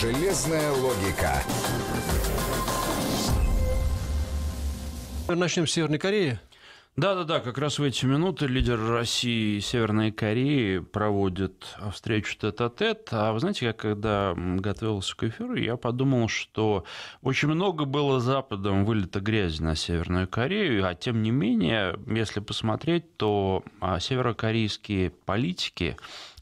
Железная логика. Начнем с Северной Кореи. Да-да-да, как раз в эти минуты лидер России и Северной Кореи проводит встречу тет-а-тет. А вы знаете, я когда готовился к эфиру, я подумал, что очень много было Западом вылета грязи на Северную Корею, а тем не менее, если посмотреть, то а, северокорейские политики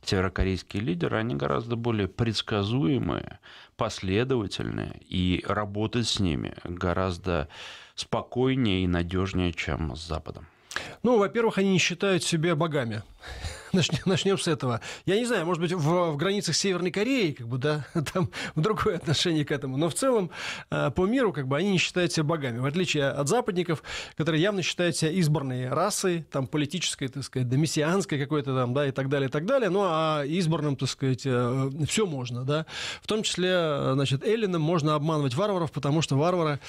северокорейские лидеры, они гораздо более предсказуемые, последовательные, и работать с ними гораздо спокойнее и надежнее, чем с Западом. Ну, во-первых, они не считают себя богами. Начнем, начнем с этого. Я не знаю, может быть, в, в границах Северной Кореи, как бы, да, там другое отношение к этому. Но в целом э, по миру, как бы, они не считают себя богами. В отличие от западников, которые явно считают себя избранной расой, там, политической, так сказать, домиссианской какой-то там, да, и так далее, и так далее. Ну, а избранным, так сказать, э, все можно, да. В том числе, э, значит, эллинам можно обманывать варваров, потому что варвары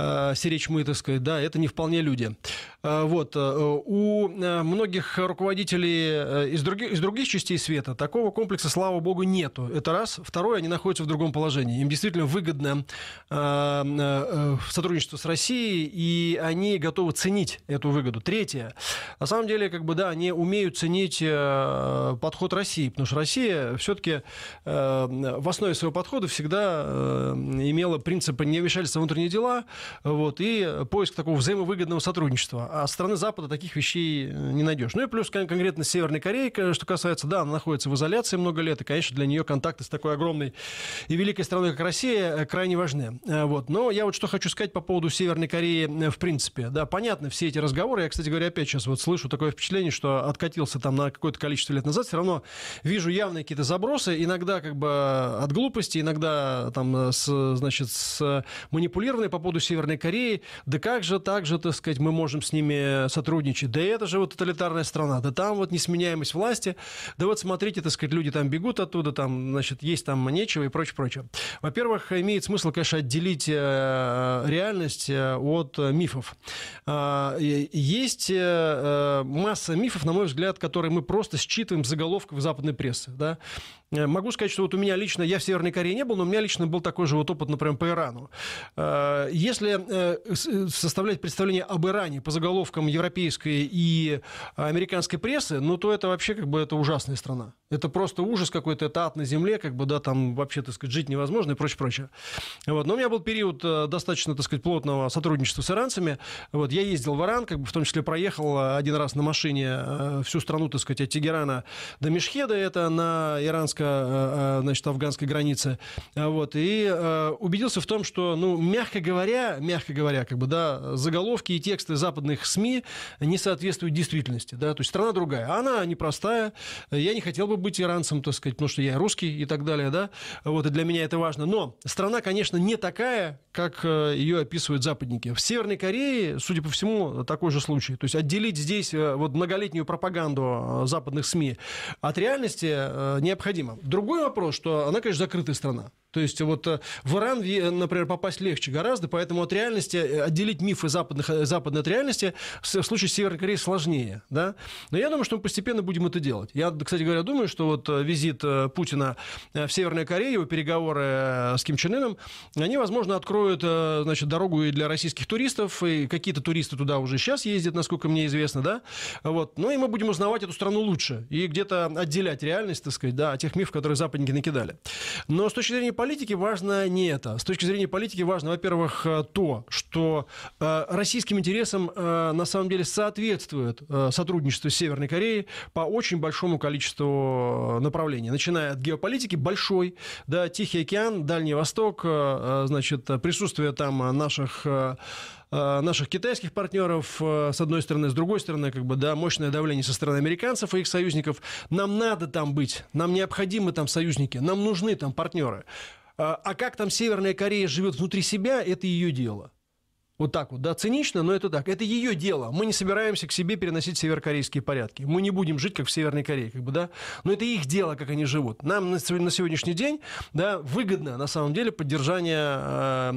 Э, серечь Мытовской, да, это не вполне люди. Э, вот. Э, у многих руководителей из других, из других частей света такого комплекса, слава богу, нету. Это раз. Второе, они находятся в другом положении. Им действительно выгодно сотрудничество с Россией, и они готовы ценить эту выгоду. Третье. На самом деле, как бы, да, они умеют ценить подход России, потому что Россия все-таки в основе своего подхода всегда имела принципы не вмешательства внутренние дела, вот, и поиск такого взаимовыгодного сотрудничества. А со стороны Запада таких вещей э, не найдешь. Ну и плюс конкретно Северной Кореи, что касается, да, она находится в изоляции много лет, и, конечно, для нее контакты с такой огромной и великой страной, как Россия, э, крайне важны. Э, вот. Но я вот что хочу сказать по поводу Северной Кореи в принципе. Да, понятно, все эти разговоры, я, кстати говоря, опять сейчас вот слышу такое впечатление, что откатился там на какое-то количество лет назад, все равно вижу явные какие-то забросы, иногда как бы от глупости, иногда там, с, значит, с манипулированной по поводу Северной Кореи, да как же так же, так сказать, мы можем с ними сотрудничать? Да это же вот тоталитарная страна, да там вот несменяемость власти, да вот смотрите, так сказать, люди там бегут оттуда, там, значит, есть там нечего и прочее, прочее. Во-первых, имеет смысл, конечно, отделить э, реальность э, от мифов. Э, есть масса мифов, на мой взгляд, которые мы просто считываем с заголовков западной прессы, да, Э, могу сказать, что вот у меня лично, я в Северной Корее не был, но у меня лично был такой же вот опыт, например, по Ирану. Э, если э, составлять представление об Иране по заголовкам европейской и американской прессы, ну то это вообще как бы это ужасная страна. Это просто ужас какой-то, это ад на земле, как бы, да, там вообще, так сказать, жить невозможно и прочее, прочее. Вот. Но у меня был период достаточно, так сказать, плотного сотрудничества с иранцами. Вот. Я ездил в Иран, как бы, в том числе проехал один раз на машине всю страну, так сказать, от Тегерана до Мешхеда, это на иранском израильско-афганской э, э, границы. Э, вот, и убедился в том, что, ну, мягко говоря, мягко говоря, как бы, да, заголовки и тексты западных СМИ не соответствуют действительности, да, то есть страна другая, а она непростая, я не хотел бы быть иранцем, так сказать, потому что я русский и так далее, да, вот, и для меня это важно, но страна, конечно, не такая, как ее описывают западники. В Северной Корее, судя по всему, такой же случай, то есть отделить здесь вот многолетнюю пропаганду западных СМИ от реальности необходимо. Другой вопрос, что она, конечно, закрытая страна. То есть вот э, в Иран, например, попасть легче гораздо, поэтому от реальности э, отделить мифы западных, э, западной от реальности в случае с Северной Кореи сложнее. Да? Но я думаю, что мы постепенно будем это делать. Я, кстати говоря, думаю, что вот визит Путина в Северную Корею, его переговоры с Ким Чен Ыном, они, возможно, откроют значит, дорогу и для российских туристов, и какие-то туристы туда уже сейчас ездят, насколько мне известно, да? Вот. Ну и мы будем узнавать эту страну лучше и где-то отделять реальность, так сказать, да, от тех мифов, которые западники накидали. Но с точки зрения политики важно не это. С точки зрения политики важно, во-первых, э, то, что э, российским интересам э, на самом деле соответствует сотрудничество с Северной Кореей по очень большому количеству направлений. Начиная от геополитики, большой, да, Тихий океан, Дальний Восток, значит, присутствие там наших Э, наших китайских партнеров, э, с одной стороны, с другой стороны, как бы, да, мощное давление со стороны американцев и их союзников. Нам надо там быть, нам необходимы там союзники, нам нужны там партнеры. А, а как там Северная Корея живет внутри себя, это ее дело. Вот так вот, да, цинично, но это так. Это ее дело. Мы не собираемся к себе переносить северокорейские порядки. Мы не будем жить, как в Северной Корее, как бы, да. Но это их дело, как они живут. Нам на сегодняшний день, да, выгодно, на самом деле, поддержание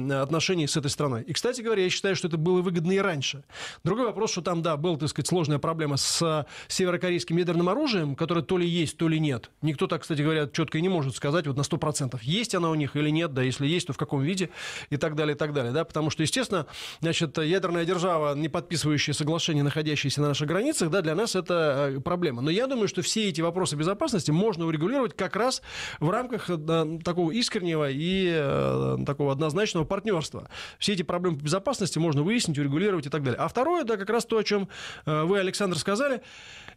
э, отношений с этой страной. И, кстати говоря, я считаю, что это было выгодно и раньше. Другой вопрос, что там, да, была, так сказать, сложная проблема с э, северокорейским ядерным оружием, которое то ли есть, то ли нет. Никто так, кстати говоря, четко и не может сказать вот на 100%, есть она у них или нет, да, если есть, то в каком виде и так далее, и так далее, да, потому что, естественно, Значит, ядерная держава, не подписывающая соглашение, находящаяся на наших границах, да, для нас это э, проблема. Но я думаю, что все эти вопросы безопасности можно урегулировать как раз в рамках э, такого искреннего и э, такого однозначного партнерства. Все эти проблемы безопасности можно выяснить, урегулировать и так далее. А второе, да, как раз то, о чем вы, Александр, сказали,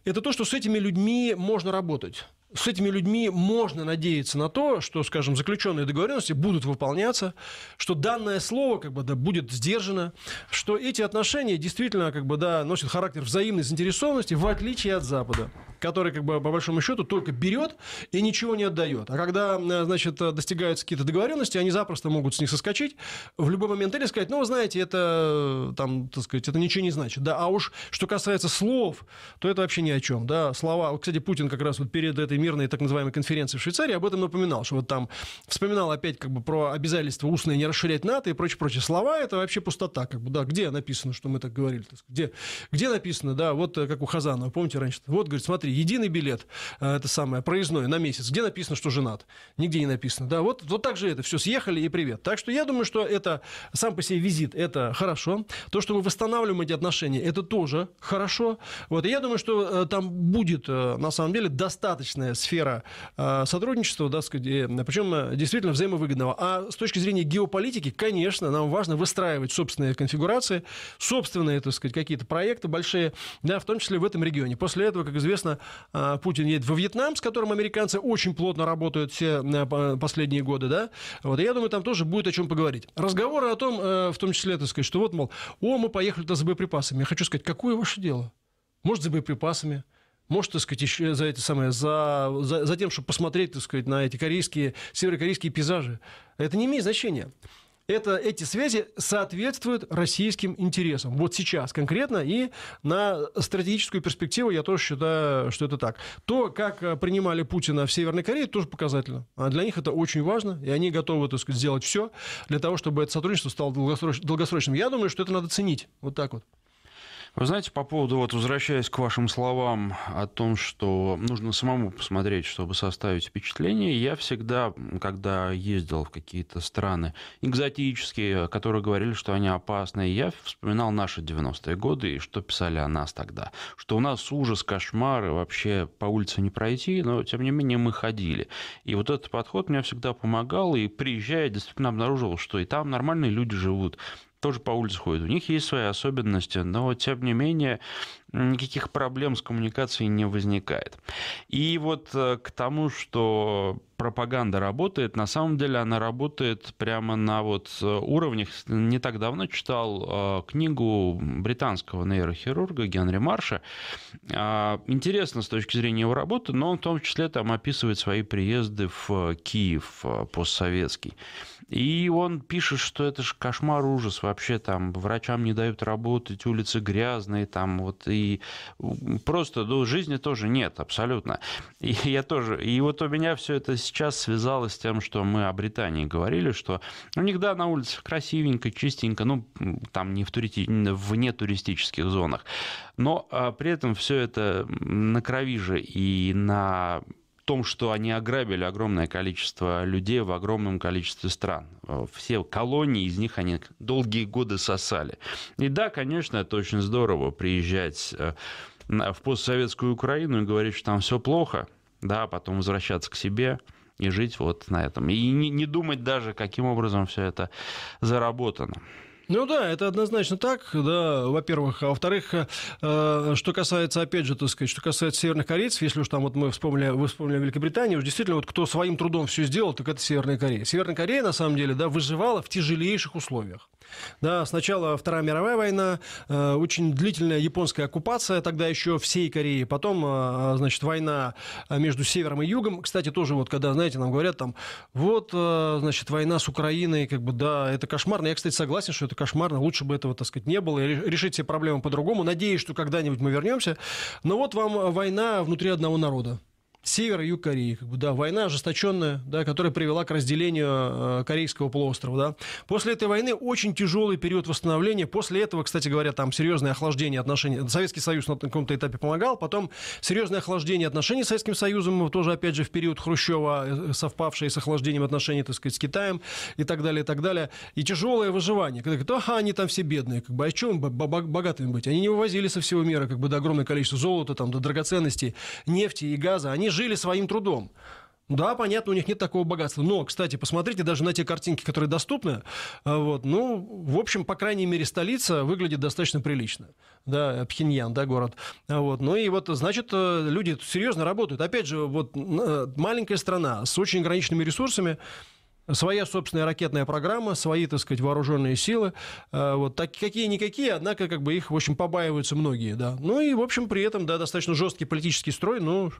это то, что с этими людьми можно работать с этими людьми можно надеяться на то, что, скажем, заключенные договоренности будут выполняться, что данное слово как бы, да, будет сдержано, что эти отношения действительно как бы, да, носят характер взаимной заинтересованности, в отличие от Запада, который, как бы, по большому счету, только берет и ничего не отдает. А когда э, значит, достигаются какие-то договоренности, они запросто могут с них соскочить, в любой момент или сказать, ну, вы знаете, это, там, так сказать, это ничего не значит. Да, а уж что касается слов, то это вообще ни о чем. Да, слова, кстати, Путин как раз вот перед этой мирной так называемой конференции в Швейцарии об этом напоминал, что вот там вспоминал опять как бы про обязательство устное не расширять НАТО и прочее-прочее. Слова — это вообще пустота, как бы, да, где написано, что мы так говорили, так где, где написано, да, вот э, как у Хазанова, помните раньше, вот, говорит, смотри, единый билет, э, это самое, проездной на месяц, где написано, что женат? Нигде не написано, да, вот, вот так же это, все, съехали и привет. Так что я думаю, что это сам по себе визит, это хорошо. То, что мы восстанавливаем эти отношения, это тоже хорошо. Вот, и я думаю, что э, там будет, на самом деле, достаточно интересная сфера э, сотрудничества, да, причем э, действительно взаимовыгодного. А с точки зрения геополитики, конечно, нам важно выстраивать собственные конфигурации, собственные, так сказать, какие-то проекты большие, да, в том числе в этом регионе. После этого, как известно, э, Путин едет во Вьетнам, с которым американцы очень плотно работают все последние годы, да. Вот и я думаю, там тоже будет о чем поговорить. Разговоры о том, в том числе, так сказать, что вот, мол, о, мы поехали туда за боеприпасами. Я хочу сказать, какое ваше дело? Может, за боеприпасами? может, так сказать, еще за это самое, за, за, за тем, чтобы посмотреть, так сказать, на эти корейские, северокорейские пейзажи. Это не имеет значения. Это, эти связи соответствуют российским интересам. Вот сейчас конкретно и на стратегическую перспективу я тоже считаю, что это так. То, как э, принимали Путина в Северной Корее, тоже показательно. А для них это очень важно, и они готовы, так сказать, сделать все для того, чтобы это сотрудничество стало долгосрочным. Я думаю, что это надо ценить. Вот так вот. Вы знаете, по поводу, вот возвращаясь к вашим словам о том, что нужно самому посмотреть, чтобы составить впечатление, я всегда, когда ездил в какие-то страны экзотические, которые говорили, что они опасные, я вспоминал наши 90-е годы и что писали о нас тогда. Что у нас ужас, кошмары, вообще по улице не пройти, но тем не менее мы ходили. И вот этот подход мне всегда помогал, и приезжая, действительно обнаружил, что и там нормальные люди живут, тоже по улице ходят. У них есть свои особенности, но, тем не менее, никаких проблем с коммуникацией не возникает. И вот э, к тому, что пропаганда работает, на самом деле она работает прямо на вот э, уровнях. Не так давно читал э, книгу британского нейрохирурга Генри Марша. А, интересно с точки зрения его работы, но он в том числе там описывает свои приезды в Киев постсоветский. И он пишет, что это же кошмар, ужас вообще, там, врачам не дают работать, улицы грязные, там, вот, и просто, ну, жизни тоже нет абсолютно. И я тоже, и вот у меня все это сейчас связалось с тем, что мы о Британии говорили, что у них, да, на улицах красивенько, чистенько, ну, там, не в, туристи... в нетуристических зонах, но а, при этом все это на крови же и на том, что они ограбили огромное количество людей в огромном количестве стран. Э, все колонии из них они долгие годы сосали. И да, конечно, это очень здорово приезжать э, в постсоветскую Украину и говорить, что там все плохо, да, а потом возвращаться к себе и жить вот на этом. И не, не думать даже, каким образом все это заработано. Ну да, это однозначно так, да, во-первых. А во-вторых, э, что касается, опять же, так сказать, что касается северных корейцев, если уж там вот мы вспомнили, вы вспомнили Великобританию, уж действительно, вот кто своим трудом все сделал, так это Северная Корея. Северная Корея, на самом деле, да, выживала в тяжелейших условиях. Да, сначала Вторая мировая война, э, очень длительная японская оккупация тогда еще всей Кореи, потом, э, э значит, война э, между севером и югом. Кстати, тоже вот когда, знаете, нам говорят там, вот, э, значит, война с Украиной, как бы, да, это кошмарно. Я, кстати, согласен, что это кошмарно, лучше бы этого, так сказать, не было, и решить все проблемы по-другому. Надеюсь, что когда-нибудь мы вернемся. Но вот вам война внутри одного народа север и юг Кореи. Как бы, да, война ожесточенная, да, которая привела к разделению э, Корейского полуострова. Да. После этой войны очень тяжелый период восстановления. После этого, кстати говоря, там серьезное охлаждение отношений. Советский Союз на каком-то этапе помогал. Потом серьезное охлаждение отношений с Советским Союзом, тоже, опять же, в период Хрущева, э, э, совпавшее с охлаждением отношений, так сказать, с Китаем и так далее, и так далее. И тяжелое выживание. Когда говорят, ага, они там все бедные. Как бы, а чем богатыми быть? Они не вывозили со всего мира как бы, до огромное количество золота, там, до драгоценностей, нефти и газа. Они же жили своим трудом. Да, понятно, у них нет такого богатства. Но, кстати, посмотрите даже на те картинки, которые доступны. А, вот, ну, в общем, по крайней мере, столица выглядит достаточно прилично. Да, Пхеньян, да, город. А, вот, ну и вот, значит, э, люди серьезно работают. Опять же, вот э, маленькая страна с очень ограниченными ресурсами, своя собственная ракетная программа, свои, так сказать, вооруженные силы. А, вот так, какие-никакие, однако, как бы их, в общем, побаиваются многие, да. Ну и, в общем, при этом, да, достаточно жесткий политический строй, но ну,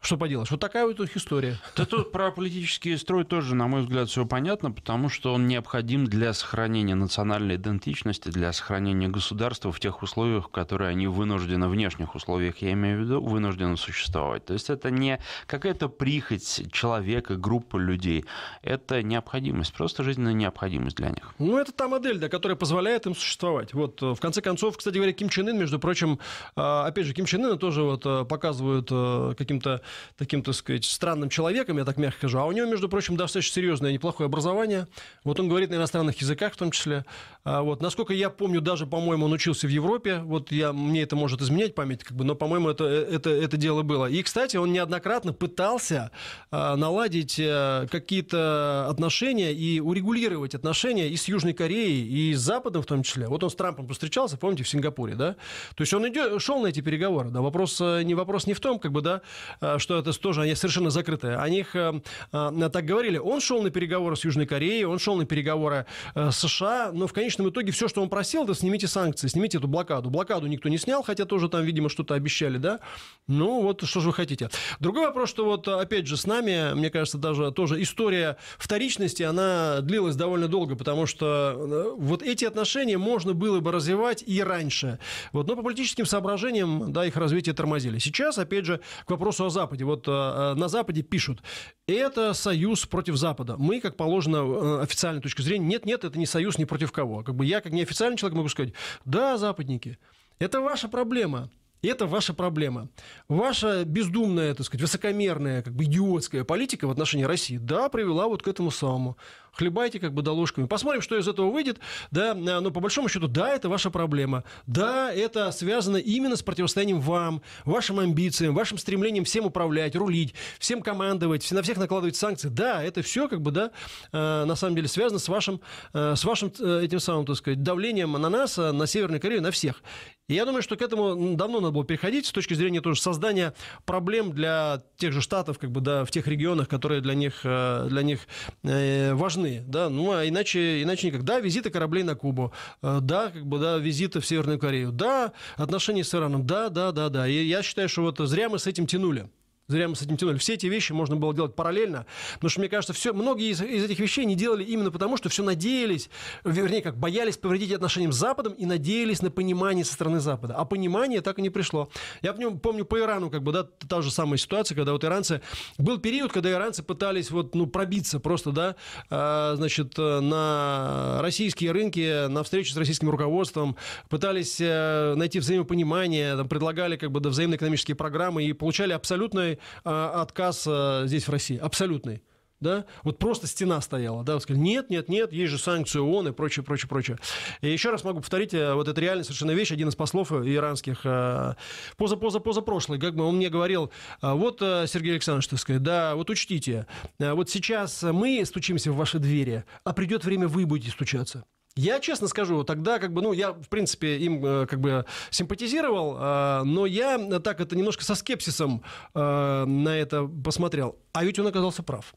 что поделаешь? Вот такая вот история. Да тут про политический строй тоже, на мой взгляд, все понятно, потому что он необходим для сохранения национальной идентичности, для сохранения государства в тех условиях, в которые они вынуждены, в внешних условиях, я имею в виду, вынуждены существовать. То есть это не какая-то прихоть человека, группы людей. Это необходимость, просто жизненная необходимость для них. Ну, это та модель, да, которая позволяет им существовать. Вот, э, в конце концов, кстати говоря, Ким Чен Ын, между прочим, э, опять же, Ким Чен Ына тоже вот э, показывают каким-то таким, так сказать, странным человеком, я так мягко скажу. А у него, между прочим, достаточно серьезное неплохое образование. Вот он говорит на иностранных языках в том числе. А вот, насколько я помню, даже, по-моему, он учился в Европе. Вот я, мне это может изменять память, как бы, но, по-моему, это, это, это дело было. И, кстати, он неоднократно пытался а, наладить э, какие-то отношения и урегулировать отношения и с Южной Кореей, и с Западом в том числе. Вот он с Трампом встречался, помните, в Сингапуре, да? То есть он идет, шел на эти переговоры, да? Вопрос э, не, вопрос не в том, как бы, да, а, что это тоже они совершенно закрытые О них э, э, так говорили. Он шел на переговоры с Южной Кореей, он шел на переговоры э, с США, но в конечном итоге все, что он просил, это снимите санкции, снимите эту блокаду. Блокаду никто не снял, хотя тоже там, видимо, что-то обещали, да? Ну, вот что же вы хотите. Другой вопрос, что вот, опять же, с нами, мне кажется, даже тоже история вторичности, она длилась довольно долго, потому что вот эти отношения можно было бы развивать и раньше. Вот, но по политическим соображениям, да, их развитие тормозили. Сейчас, опять же, к вопросу о Западе. Западе. Вот э, э, на Западе пишут, это союз против Запада. Мы, как положено, э, официальной точки зрения, нет-нет, это не союз ни против кого. Как бы я, как неофициальный человек, могу сказать, да, западники, это ваша проблема. Это ваша проблема. Ваша бездумная, так сказать, высокомерная, как бы идиотская политика в отношении России, да, привела вот к этому самому хлебайте как бы до ложками. Посмотрим, что из этого выйдет. Да, э, но по большому счету, да, это ваша проблема. Да, это связано именно с противостоянием вам, вашим амбициям, вашим стремлением всем управлять, рулить, всем командовать, на всех накладывать санкции. Да, это все как бы, да, э, на самом деле связано с вашим, э, с вашим этим самым, так сказать, давлением на нас, на Северную Корею, на всех. И я думаю, что к этому давно надо было переходить с точки зрения тоже создания проблем для тех же штатов, как бы, да, в тех регионах, которые для них, для них важны нужны, да, ну, а иначе, иначе никак. Да, визиты кораблей на Кубу, э, да, как бы, да, визиты в Северную Корею, да, отношения с Ираном, да, да, да, да. И я считаю, что вот зря мы с этим тянули. Зря мы с этим тянули. Все эти вещи можно было делать параллельно, потому что, мне кажется, все, многие из, из этих вещей не делали именно потому, что все надеялись, вернее, как боялись повредить отношениям с Западом и надеялись на понимание со стороны Запада. А понимание так и не пришло. Я помню, помню по Ирану, как бы, да, та же самая ситуация, когда вот иранцы... Был период, когда иранцы пытались вот, ну, пробиться просто, да, э, значит, э, на российские рынки, на встречу с российским руководством, пытались э, найти взаимопонимание, там, предлагали, как бы, да, взаимно-экономические программы и получали абсолютно а, отказ а, здесь в России, абсолютный да, вот просто стена стояла, да, вот сказали, нет, нет, нет, есть же санкции ООН и прочее, прочее, прочее. И еще раз могу повторить, э, вот это реальная совершенно вещь, один из послов э, иранских, э, поза, поза, поза прошлый, как бы он мне говорил, «А вот, Сергей Александрович, так сказать, да, вот учтите, вот сейчас мы стучимся в ваши двери, а придет время, вы будете стучаться. Я, честно скажу, тогда как бы, ну, я, в принципе, им э, как бы симпатизировал, э, но я так это немножко со скепсисом э, на это посмотрел. А ведь он оказался прав.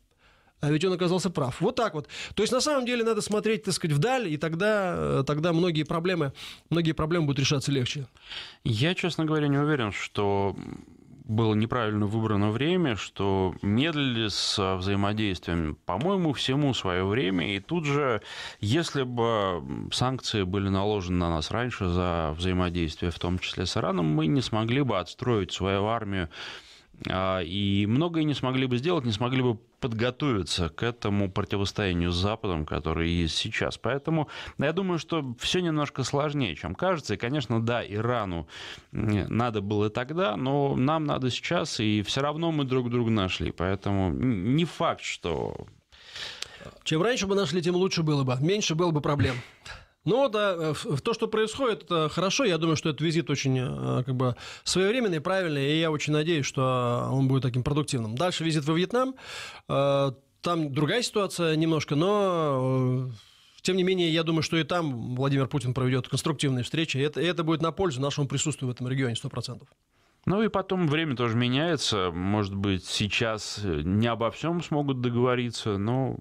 А ведь он оказался прав. Вот так вот. То есть, на самом деле, надо смотреть, так сказать, вдаль, и тогда, тогда многие, проблемы, многие проблемы будут решаться легче. Я, честно говоря, не уверен, что было неправильно выбрано время, что медлили с взаимодействием. По-моему, всему свое время. И тут же, если бы санкции были наложены на нас раньше за взаимодействие, в том числе с Ираном, мы не смогли бы отстроить свою армию а, и многое не смогли бы сделать, не смогли бы подготовиться к этому противостоянию с Западом, которое есть сейчас. Поэтому я думаю, что все немножко сложнее, чем кажется. И, конечно, да, Ирану надо было тогда, но нам надо сейчас, и все равно мы друг друга нашли. Поэтому не факт, что... Чем раньше бы нашли, тем лучше было бы. Меньше было бы проблем. Ну да, э, то, что происходит, это хорошо. Я думаю, что этот визит очень э, как бы своевременный, правильный, и я очень надеюсь, что а, он будет таким продуктивным. Дальше визит во Вьетнам. А, там другая ситуация немножко, но э, тем не менее, я думаю, что и там Владимир Путин проведет конструктивные встречи, и это, и это будет на пользу нашему присутствию в этом регионе 100%. Ну и потом время тоже меняется. Может быть, сейчас э, не обо всем смогут договориться, но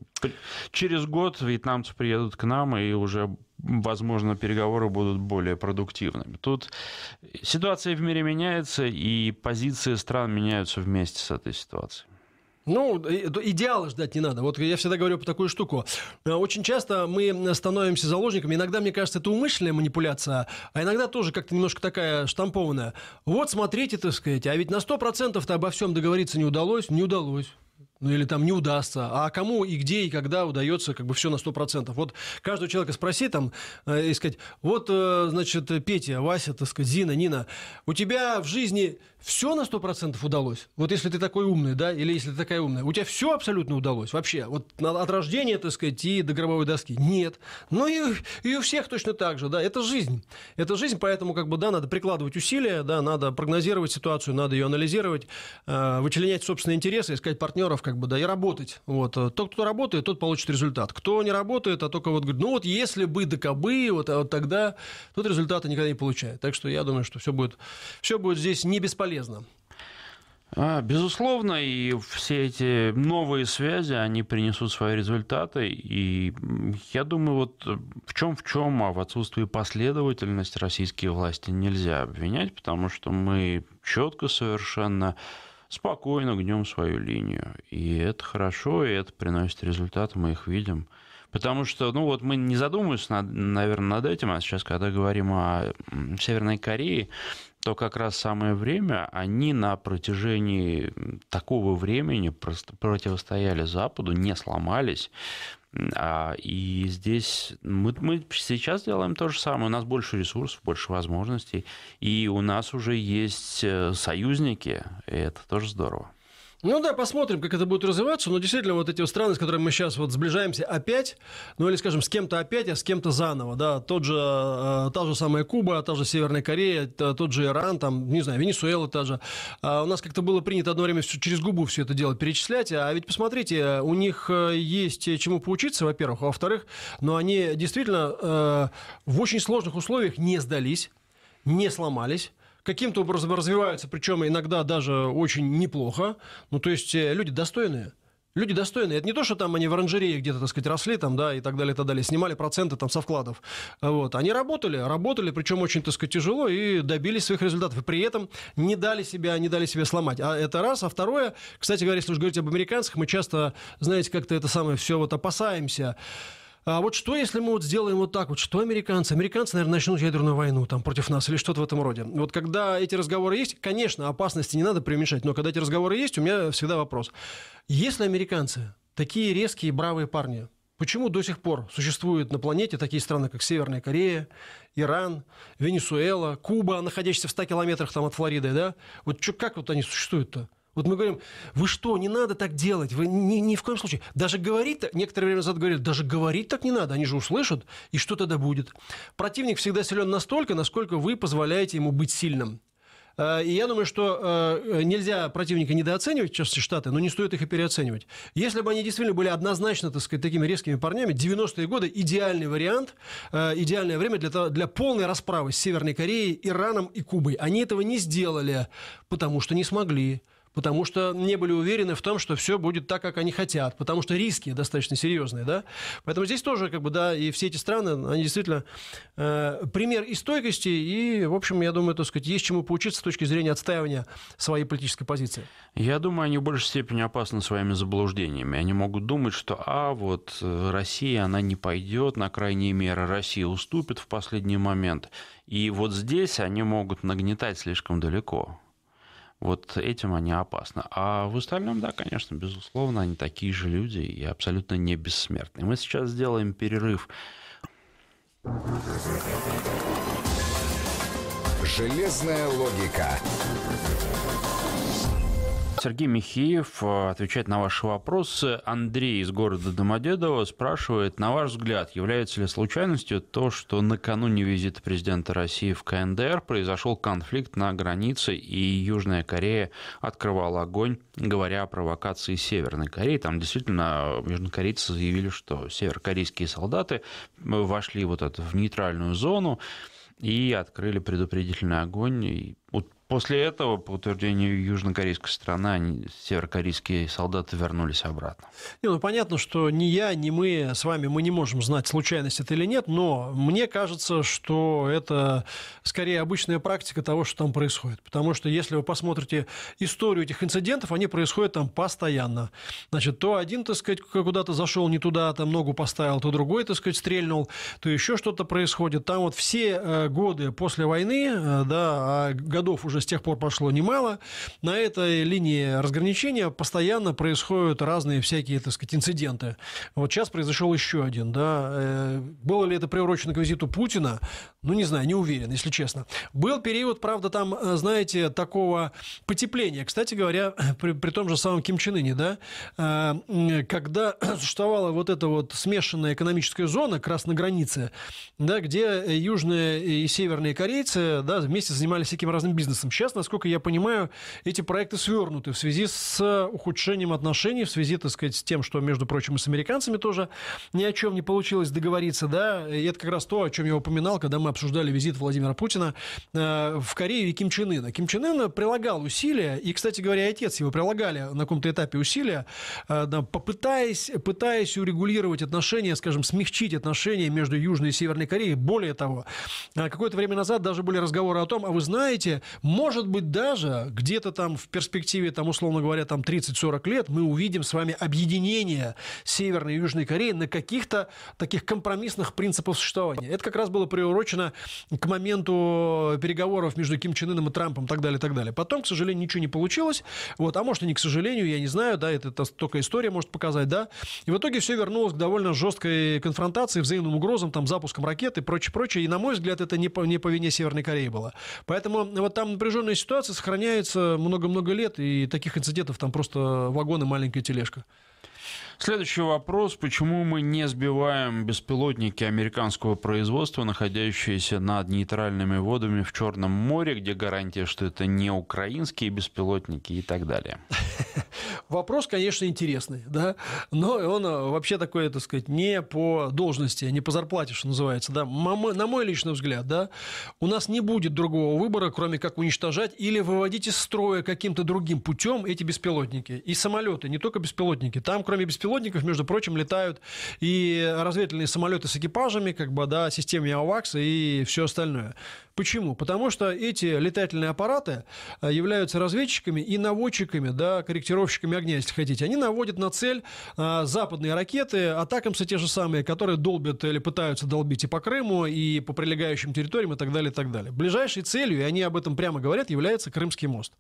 через год вьетнамцы приедут к нам и уже возможно, переговоры будут более продуктивными. Тут э, ситуация в мире меняется, и позиции стран меняются вместе с этой ситуацией. Ну, идеала ждать не надо. Вот я всегда говорю по такую штуку. Э, очень часто мы становимся заложниками. Иногда, мне кажется, это умышленная манипуляция, а иногда тоже как-то немножко такая штампованная. Вот, смотрите, так сказать, а ведь на 100%-то обо всем договориться не удалось, не удалось ну или там не удастся, а кому и где и когда удается как бы все на 100%. Вот каждого человека спроси там э, и сказать, вот, э, значит, Петя, Вася, так сказать, Зина, Нина, у тебя в жизни все на 100% удалось? Вот если ты такой умный, да, или если ты такая умная, у тебя все абсолютно удалось вообще? Вот от рождения, так сказать, и до гробовой доски? Нет. Ну и, и у всех точно так же, да, это жизнь. Это жизнь, поэтому как бы, да, надо прикладывать усилия, да, надо прогнозировать ситуацию, надо ее анализировать, э, вычленять собственные интересы, искать партнеров, как бы, да, и работать. Вот. Тот, кто работает, тот получит результат. Кто не работает, а только вот говорит, ну вот если бы, до кобы, вот, а вот тогда, тот результата никогда не получает. Так что я думаю, что все будет, все будет здесь не бесполезно полезно. А, безусловно, и все эти новые связи, они принесут свои результаты. И я думаю, вот э, в чем в чем, а в отсутствии последовательности российские власти нельзя обвинять, потому что мы четко совершенно спокойно гнем свою линию. И это хорошо, и это приносит результаты, мы их видим. Потому что, ну вот мы не задумываемся, наверное, над этим, а сейчас, когда говорим о Северной Корее, то как раз самое время они на протяжении такого времени противостояли Западу, не сломались. А, и здесь мы, мы сейчас делаем то же самое. У нас больше ресурсов, больше возможностей. И у нас уже есть э, союзники. И это тоже здорово. Ну да, посмотрим, как это будет развиваться. Но действительно, вот эти вот страны, с которыми мы сейчас вот сближаемся опять, ну или, скажем, с кем-то опять, а с кем-то заново, да, тот же, э, та же самая Куба, та же Северная Корея, тот же Иран, там, не знаю, Венесуэла та же. А у нас как-то было принято одно время все, через губу все это дело перечислять, а ведь посмотрите, у них э, есть чему поучиться, во-первых, а во-вторых, но они действительно э, в очень сложных условиях не сдались, не сломались, каким-то образом развиваются, причем иногда даже очень неплохо. Ну, то есть э, люди достойные. Люди достойные. Это не то, что там они в оранжерее где-то, так сказать, росли там, да, и так далее, и так далее, снимали проценты там со вкладов. Вот. Они работали, работали, причем очень, так сказать, тяжело, и добились своих результатов. И при этом не дали себя, не дали себя сломать. А это раз. А второе, кстати говоря, если уж говорить об американцах, мы часто, знаете, как-то это самое все вот опасаемся. А вот что, если мы вот сделаем вот так вот, что американцы? Американцы, наверное, начнут ядерную войну там против нас или что-то в этом роде. Вот когда эти разговоры есть, конечно, опасности не надо преуменьшать, но когда эти разговоры есть, у меня всегда вопрос. Если американцы такие резкие, бравые парни, почему до сих пор существуют на планете такие страны, как Северная Корея, Иран, Венесуэла, Куба, находящиеся в 100 километрах там от Флориды, да? Вот чё, как вот они существуют-то? Вот мы говорим, вы что, не надо так делать, вы ни, ни в коем случае. Даже говорить, некоторое время назад говорили, даже говорить так не надо, они же услышат, и что тогда будет? Противник всегда силен настолько, насколько вы позволяете ему быть сильным. Э, и я думаю, что э, нельзя противника недооценивать, в частности, Штаты, но не стоит их и переоценивать. Если бы они действительно были однозначно, так сказать, такими резкими парнями, 90-е годы – идеальный вариант, э, идеальное время для, того, для полной расправы с Северной Кореей, Ираном и Кубой. Они этого не сделали, потому что не смогли потому что не были уверены в том, что все будет так, как они хотят, потому что риски достаточно серьезные, да. Поэтому здесь тоже, как бы, да, и все эти страны, они действительно э, пример и стойкости, и, в общем, я думаю, так сказать, есть чему поучиться с точки зрения отстаивания своей политической позиции. Я думаю, они в большей степени опасны своими заблуждениями. Они могут думать, что, а, вот э, Россия, она не пойдет на крайние меры, Россия уступит в последний момент. И вот здесь они могут нагнетать слишком далеко. Вот этим они опасны. А в остальном, да, конечно, безусловно, они такие же люди и абсолютно не бессмертные. Мы сейчас сделаем перерыв. Железная логика. Сергей Михеев э, отвечает на ваши вопросы. Андрей из города Домодедово спрашивает, на ваш взгляд, является ли случайностью то, что накануне визита президента России в КНДР произошел конфликт на границе, и Южная Корея открывала огонь, говоря о провокации Северной Кореи. Там действительно э, южнокорейцы заявили, что северокорейские солдаты э, вошли вот в нейтральную зону и открыли предупредительный огонь. И После этого, по утверждению южнокорейской страны, они, северокорейские солдаты вернулись обратно. Не, ну понятно, что ни я, ни мы с вами мы не можем знать, случайность это или нет, но мне кажется, что это скорее обычная практика того, что там происходит. Потому что если вы посмотрите историю этих инцидентов, они происходят там постоянно. Значит, то один, так сказать, куда-то зашел не туда, там ногу поставил, то другой, так сказать, стрельнул, то еще что-то происходит. Там вот все э, годы после войны, э, да, а годов уже с тех пор прошло немало. На этой линии разграничения постоянно происходят разные всякие, так сказать, инциденты. Вот сейчас произошел еще один, да. Э, было ли это приурочено к визиту Путина? Ну, не знаю, не уверен, если честно. Был период, правда, там, э, знаете, такого потепления. Кстати говоря, при, при том же самом Ким Чен Ыне, да, э, когда существовала вот эта вот смешанная экономическая зона, красной границы, да, где южные и северные корейцы, да, вместе занимались всяким разным бизнесом общем, сейчас, насколько я понимаю, эти проекты свернуты в связи с ухудшением отношений, в связи, так сказать, с тем, что, между прочим, и с американцами тоже ни о чем не получилось договориться, да, и это как раз то, о чем я упоминал, когда мы обсуждали визит Владимира Путина э, в Корею и Ким Чен Ына. Ким Чен Ын прилагал усилия, и, кстати говоря, отец его прилагали на каком-то этапе усилия, э, попытаясь, пытаясь урегулировать отношения, скажем, смягчить отношения между Южной и Северной Кореей. Более того, э, какое-то время назад даже были разговоры о том, а вы знаете, может быть, даже где-то там в перспективе, там, условно говоря, там 30-40 лет мы увидим с вами объединение Северной и Южной Кореи на каких-то таких компромиссных принципах существования. Это как раз было приурочено к моменту переговоров между Ким Чен Ыном и Трампом так далее, так далее. Потом, к сожалению, ничего не получилось. Вот, а может и не к сожалению, я не знаю, да, это, это только история может показать, да. И в итоге все вернулось к довольно жесткой конфронтации, взаимным угрозам, там, запуском ракет и прочее, прочее. И, на мой взгляд, это не по, не по вине Северной Кореи было. Поэтому вот там напряженная ситуация сохраняется много-много лет, и таких инцидентов там просто вагоны, маленькая тележка. Следующий вопрос. Почему мы не сбиваем беспилотники американского производства, находящиеся над нейтральными водами в Черном море, где гарантия, что это не украинские беспилотники и так далее? Вопрос, конечно, интересный, да, но он э, вообще такой, так сказать, не по должности, не по зарплате, что называется, да. На мой личный взгляд, да, у нас не будет другого выбора, кроме как уничтожать или выводить из строя каким-то другим путем эти беспилотники. И самолеты, не только беспилотники. Там, кроме беспилотников, беспилотников, между прочим, летают и разведывательные самолеты с экипажами, как бы, да, системы АВАКС и все остальное. Почему? Потому что эти летательные аппараты э, являются разведчиками и наводчиками, да, корректировщиками огня, если хотите. Они наводят на цель а, западные ракеты, атакамсы те же самые, которые долбят или пытаются долбить и по Крыму, и по прилегающим территориям, и так далее, и так далее. Ближайшей целью, и они об этом прямо говорят, является Крымский мост,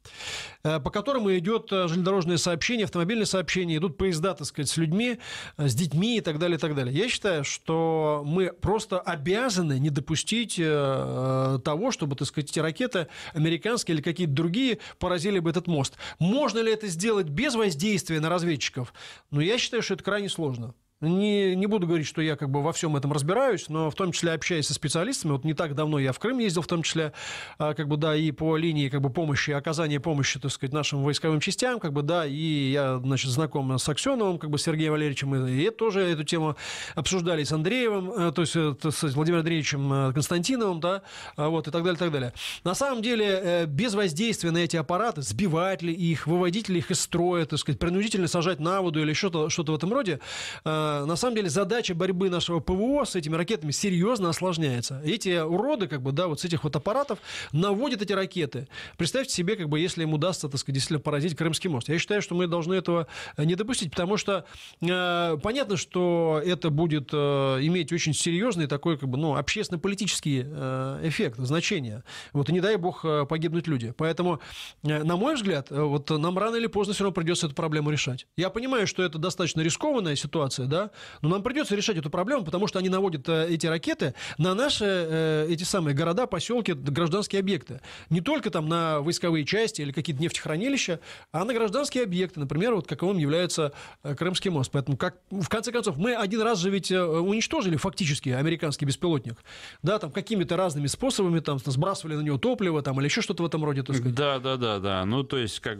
э, по которому идет железнодорожное сообщение, автомобильное сообщение, идут поезда, так сказать, с людьми, э, с детьми и так далее, и так далее. Я считаю, что мы просто обязаны не допустить э, э, того, чтобы, так сказать, эти ракеты американские или какие-то другие поразили бы этот мост. Можно ли это сделать без воздействия на разведчиков? Но ну, я считаю, что это крайне сложно. Не, не буду говорить, что я как бы во всем этом разбираюсь, но в том числе общаюсь со специалистами, вот не так давно я в Крым ездил, в том числе, а, как бы, да, и по линии, как бы, помощи, оказания помощи, так сказать, нашим войсковым частям, как бы, да, и я, значит, знаком с Аксеновым, как бы, Сергеем Валерьевичем, и, и тоже эту тему обсуждали с Андреевым, э, то есть э, с Владимиром Андреевичем э, Константиновым, да, а, вот, и так далее, и так далее. На самом деле, без воздействия на эти аппараты, сбивать ли их, выводить ли их из строя, так сказать, принудительно сажать на воду или что-то что в этом роде, Э, на самом деле задача борьбы нашего ПВО с этими ракетами серьезно осложняется. Эти уроды, как бы, да, вот с этих вот аппаратов наводят эти ракеты. Представьте себе, как бы, если им удастся, так сказать, действительно поразить Крымский мост. Я считаю, что мы должны этого э, не допустить, потому что э, понятно, что это будет э, иметь очень серьезный такой, как бы, ну, общественно-политический э, эффект, значение. Вот, и не дай бог э, погибнуть люди. Поэтому, э, на мой взгляд, вот нам рано или поздно все равно придется эту проблему решать. Я понимаю, что это достаточно рискованная ситуация, да, да, но нам придется решать эту проблему, потому что они наводят э, эти ракеты на наши э, эти самые города, поселки, гражданские объекты. Не только там на войсковые части или какие-то нефтехранилища, а на гражданские объекты, например, вот каковым является э, Крымский мост. Поэтому, как, в конце концов, мы один раз же ведь уничтожили фактически американский беспилотник, да, там какими-то разными способами, там, сбрасывали на него топливо, там, или еще что-то в этом роде, так сказать. Да, да, да, да. Ну, то есть, как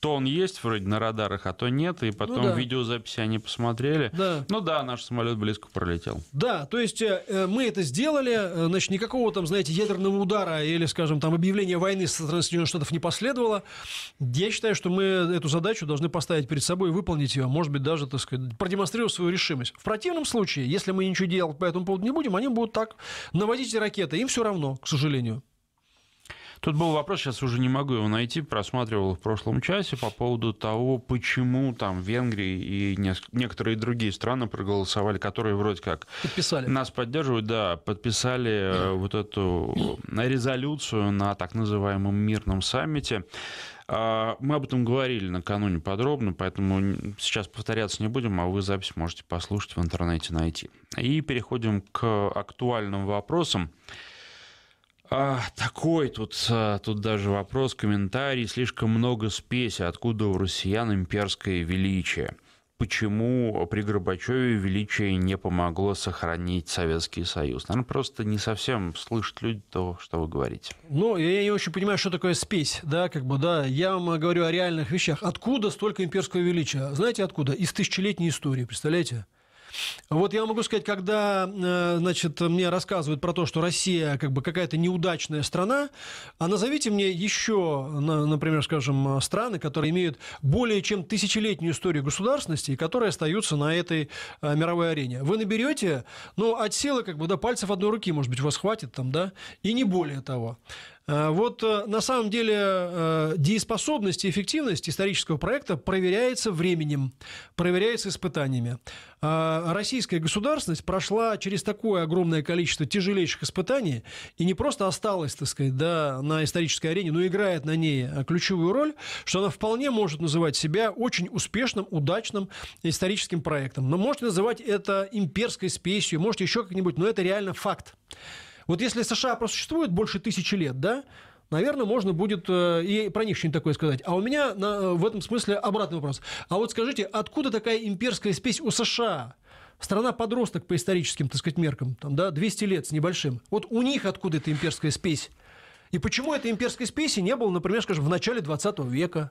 то он есть вроде на радарах, а то нет, и потом ну, да. видеозаписи они посмотрели. Да. Ну да, наш самолет близко пролетел. Да, то есть э, э, мы это сделали, э, значит, никакого там, знаете, ядерного удара или, скажем, там объявления войны со стороны Соединенных Штатов не последовало. Я считаю, что мы эту задачу должны поставить перед собой и выполнить ее, может быть, даже, так сказать, продемонстрировать свою решимость. В противном случае, если мы ничего делать по этому поводу не будем, они будут так наводить ракеты, им все равно, к сожалению. Тут был вопрос, сейчас уже не могу его найти, просматривал в прошлом часе по поводу того, почему там Венгрия и некоторые другие страны проголосовали, которые вроде как подписали. нас поддерживают, да, подписали э, вот эту резолюцию на так называемом мирном саммите. А, мы об этом говорили накануне подробно, поэтому сейчас повторяться не будем, а вы запись можете послушать в интернете найти. И переходим к актуальным вопросам. А, такой тут, а, тут даже вопрос, комментарий. Слишком много спеси. Откуда у россиян имперское величие? Почему при Горбачеве величие не помогло сохранить Советский Союз? Наверное, просто не совсем слышат люди то, что вы говорите. Ну, я не очень понимаю, что такое спесь, да, как бы, да. Я вам говорю о реальных вещах. Откуда столько имперского величия? Знаете, откуда? Из тысячелетней истории, представляете? Вот я могу сказать, когда, э, значит, мне рассказывают про то, что Россия как бы какая-то неудачная страна, а назовите мне еще, например, скажем, э, страны, которые имеют более чем тысячелетнюю историю государственности и которые остаются на этой э, мировой арене. Вы наберете, ну, от села как бы до пальцев одной руки, может быть, у вас хватит там, да, и не более того. Э, вот э, на самом деле э, дееспособность и эффективность исторического проекта проверяется временем, проверяется испытаниями. Российская государственность прошла через такое огромное количество тяжелейших испытаний и не просто осталась, так сказать, да, на исторической арене, но играет на ней ключевую роль, что она вполне может называть себя очень успешным, удачным историческим проектом. Но можете называть это имперской спесью, можете еще как-нибудь, но это реально факт. Вот если США просуществует больше тысячи лет, да, наверное, можно будет э, и про них что-нибудь такое сказать. А у меня на, э, в этом смысле обратный вопрос. А вот скажите, откуда такая имперская спесь у США? Страна-подросток по историческим, так сказать, меркам, там, да, 200 лет с небольшим. Вот у них откуда эта имперская спесь? И почему этой имперской спеси не было, например, скажем, в начале 20 века?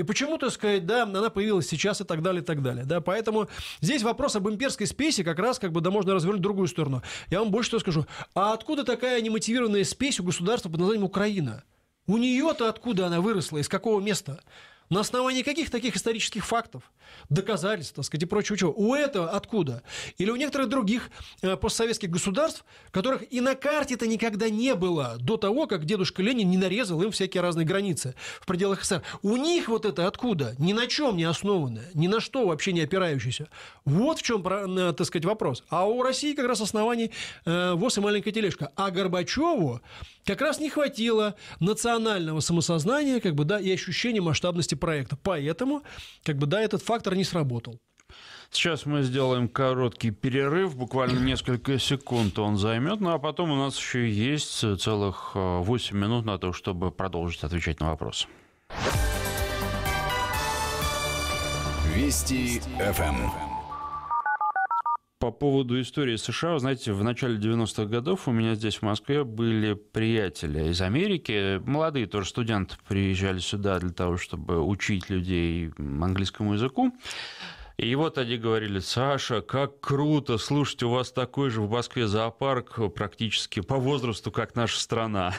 И почему, так сказать, да, она появилась сейчас и так далее, и так далее. Да? Поэтому здесь вопрос об имперской спеси как раз как бы, да, можно развернуть в другую сторону. Я вам больше что скажу. А откуда такая немотивированная спесь у государства под названием Украина? У нее-то откуда она выросла, из какого места? На основании каких таких исторических фактов, доказательств, так сказать, и прочего чего? У этого откуда? Или у некоторых других э, постсоветских государств, которых и на карте-то никогда не было до того, как дедушка Ленин не нарезал им всякие разные границы в пределах СССР. У них вот это откуда? Ни на чем не основанное, ни на что вообще не опирающееся. Вот в чем, э, так сказать, вопрос. А у России как раз оснований э, ВОЗ и маленькая тележка. А Горбачеву как раз не хватило национального самосознания как бы, да, и ощущения масштабности проекта. Поэтому, как бы, да, этот фактор не сработал. Сейчас мы сделаем короткий перерыв, буквально несколько секунд он займет, ну а потом у нас еще есть э, целых 8 э, минут на то, чтобы продолжить отвечать на вопросы. Вести, Вести. ФМ. Эм по поводу истории США, вы знаете, в начале 90-х годов у меня здесь в Москве были приятели из Америки. Молодые тоже студенты приезжали сюда для того, чтобы учить людей английскому языку. И вот они говорили, Саша, как круто, слушайте, у вас такой же в Москве зоопарк практически по возрасту, как наша страна.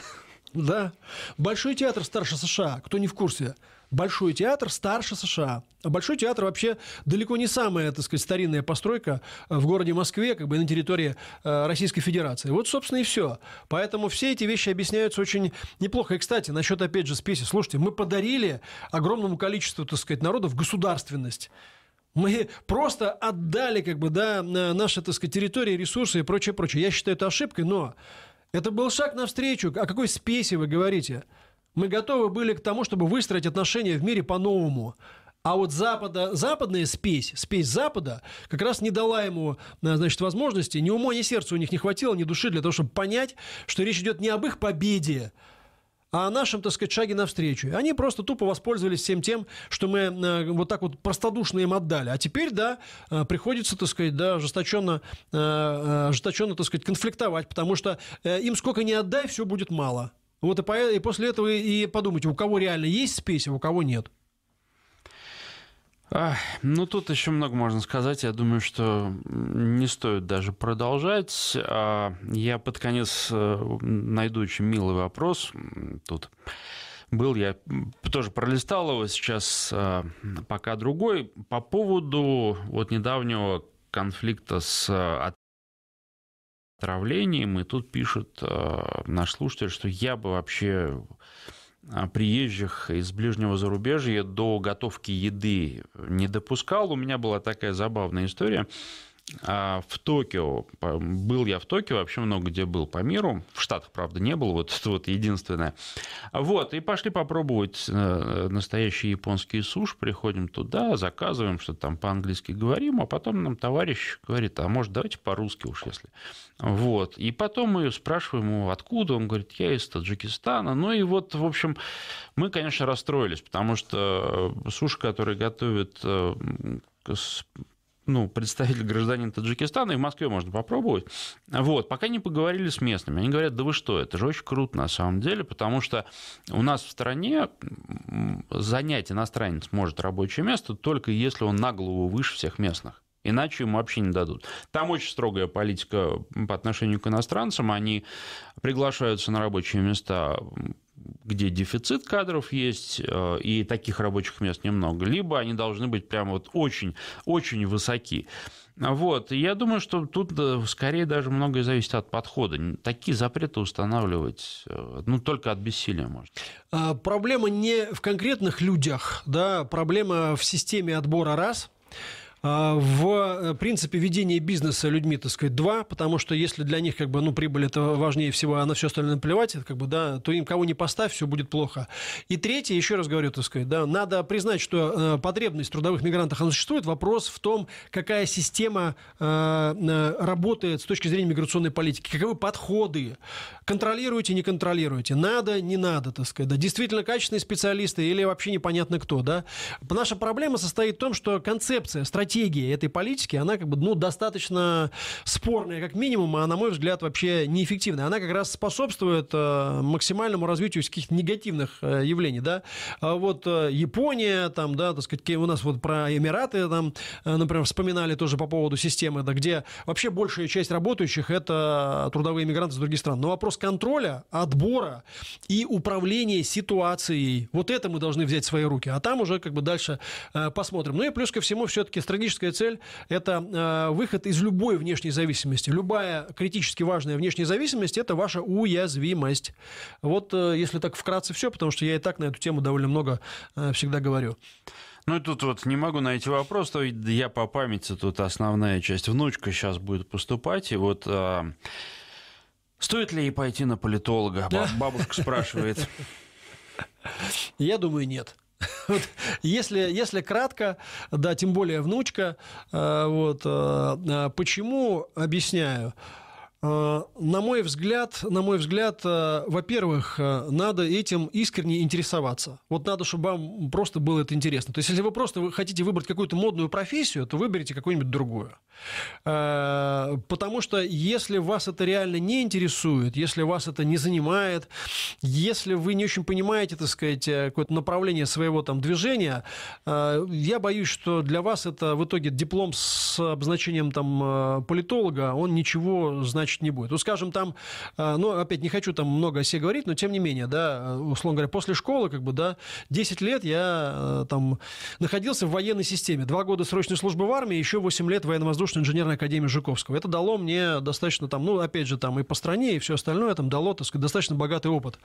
Да. Большой театр старше США, кто не в курсе. Большой театр старше США. А Большой театр вообще далеко не самая, так сказать, старинная постройка в городе Москве, как бы на территории э, Российской Федерации. Вот, собственно, и все. Поэтому все эти вещи объясняются очень неплохо. И, кстати, насчет, опять же, спеси. Слушайте, мы подарили огромному количеству, так сказать, народов государственность. Мы просто отдали, как бы, да, наши, так сказать, территории, ресурсы и прочее, прочее. Я считаю это ошибкой, но это был шаг навстречу. О какой спеси вы говорите? Мы готовы были к тому, чтобы выстроить отношения в мире по-новому. А вот Запада, западная спесь, спесь Запада, как раз не дала ему, э, значит, возможности, ни ума, ни сердца у них не хватило, ни души для того, чтобы понять, что речь идет не об их победе, а нашим нашем, так сказать, шаге навстречу. Они просто тупо воспользовались всем тем, что мы э, вот так вот простодушно им отдали. А теперь, да, э, приходится, так сказать, да, ожесточенно, э, ожесточенно так сказать, конфликтовать, потому что им сколько не отдай, все будет мало. Вот и, по, и после этого и подумайте, у кого реально есть спесь, а у кого нет ну, тут еще много можно сказать. Я думаю, что не стоит даже продолжать. А, я под конец э, найду очень милый вопрос. Тут был я, тоже пролистал его сейчас, а, пока другой. По поводу вот недавнего конфликта с а, отравлением. И тут пишет наш слушатель, что я бы вообще а, приезжих из ближнего зарубежья до готовки еды не допускал. У меня была такая забавная история. А в Токио, был я в Токио, вообще много где был по миру, в Штатах, правда, не был, вот это вот единственное. Вот, и пошли попробовать э, настоящий японский суш, приходим туда, заказываем, что там по-английски говорим, а потом нам товарищ говорит, а может, давайте по-русски уж если. Вот, и потом мы спрашиваем его, откуда, он говорит, я из Таджикистана, ну и вот, в общем, мы, конечно, расстроились, потому что э, суши, которые готовят э, ну, представитель гражданин Таджикистана, и в Москве можно попробовать. Вот, пока не поговорили с местными. Они говорят, да вы что, это же очень круто на самом деле, потому что у нас в стране занять иностранец может рабочее место только если он на голову выше всех местных. Иначе ему вообще не дадут. Там очень строгая политика по отношению к иностранцам. Они приглашаются на рабочие места где дефицит кадров есть, э, и таких рабочих мест немного, либо они должны быть прям вот очень, очень высоки. Вот. И я думаю, что тут э, скорее даже многое зависит от подхода. Такие запреты устанавливать, э, ну, только от бессилия может. А, проблема не в конкретных людях, да, проблема в системе отбора раз – а, в э, принципе ведения бизнеса людьми, так сказать, два, потому что если для них как бы, ну, прибыль это важнее всего, а на все остальное наплевать, это, как бы, да, то им кого не поставь, все будет плохо. И третье, еще раз говорю, так сказать, да, надо признать, что э, потребность в трудовых мигрантах, она существует. Вопрос в том, какая система э, работает с точки зрения миграционной политики, каковы подходы, контролируете, не контролируете, надо, не надо, так сказать, да, действительно качественные специалисты или вообще непонятно кто, да. Наша проблема состоит в том, что концепция, стратегия стратегия этой политики, она как бы, ну, достаточно спорная, как минимум, а, на мой взгляд, вообще неэффективная. Она как раз способствует э, максимальному развитию каких-то негативных э, явлений, да. А вот э, Япония, там, да, так сказать, у нас вот про Эмираты, там, э, например, вспоминали тоже по поводу системы, да, где вообще большая часть работающих – это трудовые мигранты из других стран. Но вопрос контроля, отбора и управления ситуацией, вот это мы должны взять в свои руки. А там уже как бы дальше э, посмотрим. Ну и плюс ко всему все-таки страница стратегическая цель – это э, выход из любой внешней зависимости. Любая критически важная внешняя зависимость – это ваша уязвимость. Вот э, если так вкратце все, потому что я и так на эту тему довольно много э, всегда говорю. Ну и тут вот не могу найти вопрос, то я по памяти, тут основная часть внучка сейчас будет поступать, и вот э, стоит ли ей пойти на политолога? Бабушка спрашивает. Я думаю, нет. Вот, если, если кратко, да, тем более внучка, э, вот, э, э, почему, объясняю, Э, на мой взгляд, на мой взгляд, э, во-первых, э, надо этим искренне интересоваться. Вот надо, чтобы вам просто было это интересно. То есть, если вы просто вы хотите выбрать какую-то модную профессию, то выберите какую-нибудь другую. Потому что если вас это реально не интересует, если вас это не занимает, если вы не очень понимаете, так сказать, какое-то направление своего там движения, я боюсь, что для вас это в итоге диплом с обозначением там политолога, он ничего значит значит, не будет. Вот, ну, скажем, там, а, ну, опять не хочу там много о себе говорить, но тем не менее, да, условно говоря, после школы, как бы, да, 10 лет я а, там находился в военной системе. Два года срочной службы в армии, еще 8 лет военно-воздушной инженерной академии Жуковского. Это дало мне достаточно там, ну, опять же, там и по стране, и все остальное, там дало, так сказать, достаточно богатый опыт.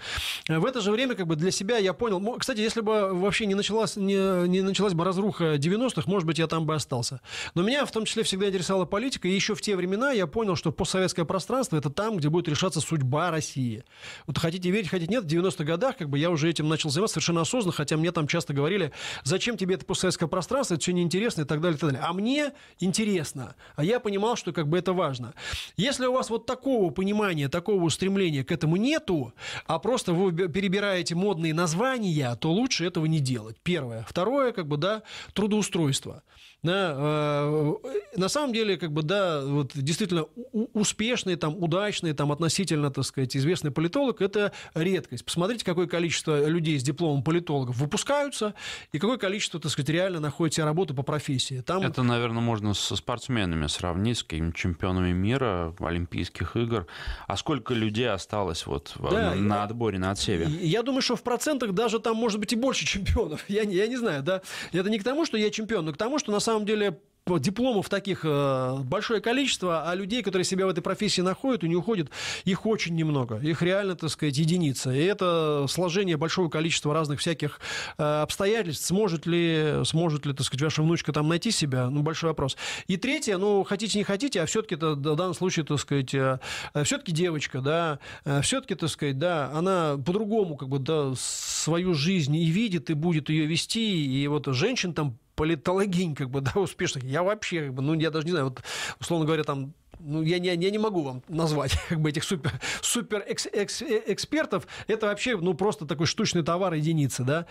В это же время, как бы, для себя я понял, кстати, если бы вообще не началась, не, не началась бы разруха 90-х, может быть, я там бы остался. Но меня в том числе всегда интересовала политика, и еще в те времена я понял, что постсоветское пространство пространство, это там, где будет решаться судьба России. Вот хотите верить, хотите нет, в 90-х годах как бы я уже этим начал заниматься совершенно осознанно, хотя мне там часто говорили, зачем тебе это постсоветское пространство, это все неинтересно и так далее, и так далее. А мне интересно, а я понимал, что как бы это важно. Если у вас вот такого понимания, такого устремления к этому нету, а просто вы перебираете модные названия, то лучше этого не делать. Первое. Второе, как бы, да, трудоустройство. На, э, э, на самом деле, как бы, да, вот действительно успешно неудачный, там, удачный, там, относительно, так сказать, известный политолог, это редкость. Посмотрите, какое количество людей с дипломом политологов выпускаются, и какое количество, так сказать, реально находит себе работу по профессии. Там... Это, наверное, можно со спортсменами сравнить, с какими чемпионами мира, Олимпийских игр. А сколько людей осталось вот да, на, на отборе, на отсеве? Я думаю, что в процентах даже там может быть и больше чемпионов. Я, я не знаю, да. Это не к тому, что я чемпион, но к тому, что на самом деле дипломов таких э, большое количество, а людей, которые себя в этой профессии находят и не уходят, их очень немного. Их реально, так сказать, единица. И это сложение большого количества разных всяких э, обстоятельств. Сможет ли, сможет ли, так сказать, ваша внучка там найти себя? Ну, большой вопрос. И третье, ну, хотите, не хотите, а все-таки в данном случае, так сказать, э, все-таки девочка, да, все-таки, так сказать, да, она по-другому как бы да, свою жизнь и видит, и будет ее вести, и вот женщин там политологинь, как бы, да, успешных. Я вообще, как бы, ну, я даже не знаю, вот, условно говоря, там ну, я не, я не могу вам назвать как бы, этих супер, супер экс, экс, экспертов. Это вообще, ну, просто такой штучный товар единицы, да.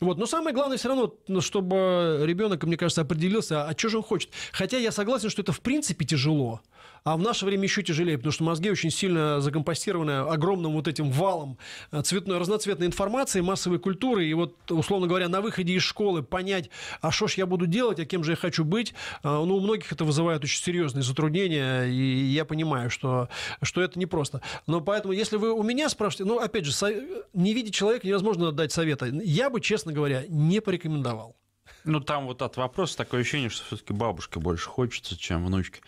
Вот. Но самое главное все равно, ну, чтобы ребенок, мне кажется, определился, а что же он хочет. Хотя я согласен, что это в принципе тяжело. А в наше время еще тяжелее, потому что мозги очень сильно закомпостированы огромным вот этим валом э, цветной, разноцветной информации, массовой культуры. И вот, условно говоря, на выходе из школы понять, а что ж я буду делать, а кем же я хочу быть, э, ну, у многих это вызывает очень серьезные затруднения Э, и я понимаю, что, что это непросто. Но поэтому, если вы у меня спрашиваете, ну, опять же, не видя человека, невозможно дать совета. Я бы, честно говоря, не порекомендовал. Ну, там вот от вопроса такое ощущение, что все-таки бабушке больше хочется, чем внучке.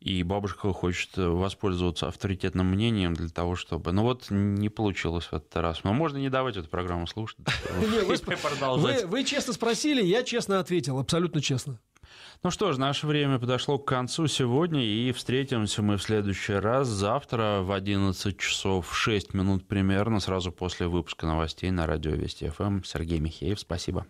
И бабушка хочет э, воспользоваться авторитетным мнением для того, чтобы... Ну вот не получилось в этот раз. Но можно не давать эту программу слушать. Вы честно спросили, я честно ответил, абсолютно честно. Ну что ж, наше время подошло к концу сегодня, и встретимся мы в следующий раз завтра в 11 часов 6 минут примерно, сразу после выпуска новостей на радио Вести ФМ. Эм. Сергей Михеев, спасибо.